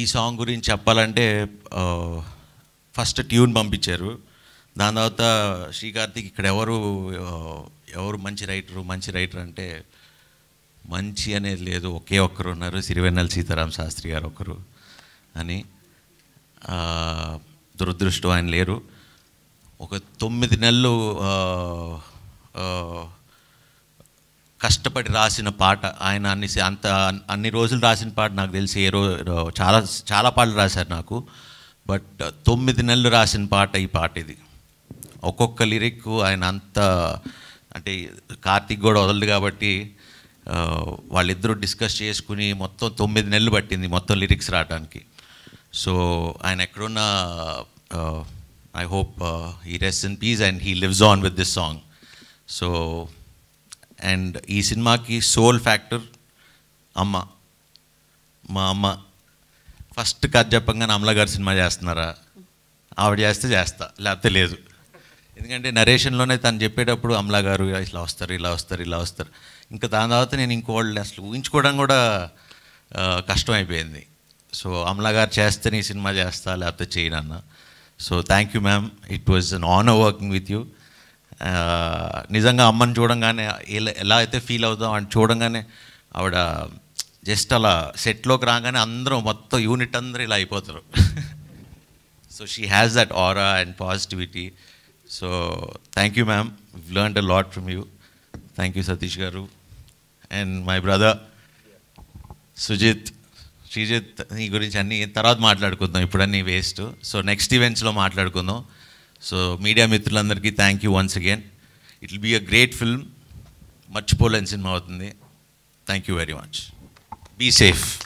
ఈ సాంగ్ గురించి చెప్పాలంటే ఫస్ట్ ట్యూన్ పంపించారు దాని తర్వాత శ్రీకార్తిక్ ఇక్కడ ఎవరు ఎవరు మంచి రైటరు మంచి రైటర్ అంటే మంచి అనేది లేదు ఒకే ఒక్కరు ఉన్నారు సిరివెన్నెల సీతారాం శాస్త్రి గారు ఒకరు అని దురదృష్టం ఆయన లేరు ఒక తొమ్మిది నెలలు కష్టపడి రాసిన పాట ఆయన అన్ని అంత అన్ని రోజులు రాసిన పాట నాకు తెలిసి ఏ రోజు చాలా చాలా పాటలు రాశారు నాకు బట్ తొమ్మిది నెలలు రాసిన పాట ఈ పాట ఇది ఒక్కొక్క లిరిక్ ఆయన అంత అంటే కార్తీక్ కూడా వదలదు కాబట్టి వాళ్ళిద్దరూ డిస్కస్ చేసుకుని మొత్తం తొమ్మిది నెలలు పట్టింది మొత్తం లిరిక్స్ రావడానికి సో ఆయన ఎక్కడున్న ఐ హోప్ ఈ rest in peace and he lives on with this song so and ఈ సినిమాకి సోల్ ఫ్యాక్టర్ అమ్మ మా అమ్మ ఫస్ట్ కథ చెప్పంగానే అమల సినిమా చేస్తున్నారా ఆవిడ చేస్తే చేస్తా లేకపోతే లేదు ఎందుకంటే నరేషన్లోనే తను చెప్పేటప్పుడు అమలా గారు ఇలా వస్తారు ఇలా వస్తారు ఇలా వస్తారు ఇంకా దాని తర్వాత నేను ఇంకోళ్ళు అసలు ఊహించుకోవడం కూడా కష్టం అయిపోయింది సో అమలా చేస్తే నీ సినిమా చేస్తా లేకపోతే అన్న so thank you ma'am it was an honour working with you నిజంగా అమ్మని చూడంగానే ఎలా అయితే ఫీల్ అవుతాం అని చూడంగానే ఆవిడ జస్ట్ అలా సెట్లోకి రాగానే అందరం మొత్తం యూనిట్ అందరూ ఇలా అయిపోతారు so she has that aura and positivity so thank you ma'am learn a lot from you thank you Satish గారు and my brother Sujith Srijith నీ గురించి అన్ని తర్వాత మాట్లాడుకుందాం ఇప్పుడన్నీ వేస్ట్ సో నెక్స్ట్ ఈవెంట్స్లో మాట్లాడుకుందాం సో మీడియా మిత్రులందరికీ thank you once again it will be a great film. Much polen cinema. Thank you very much. Be safe.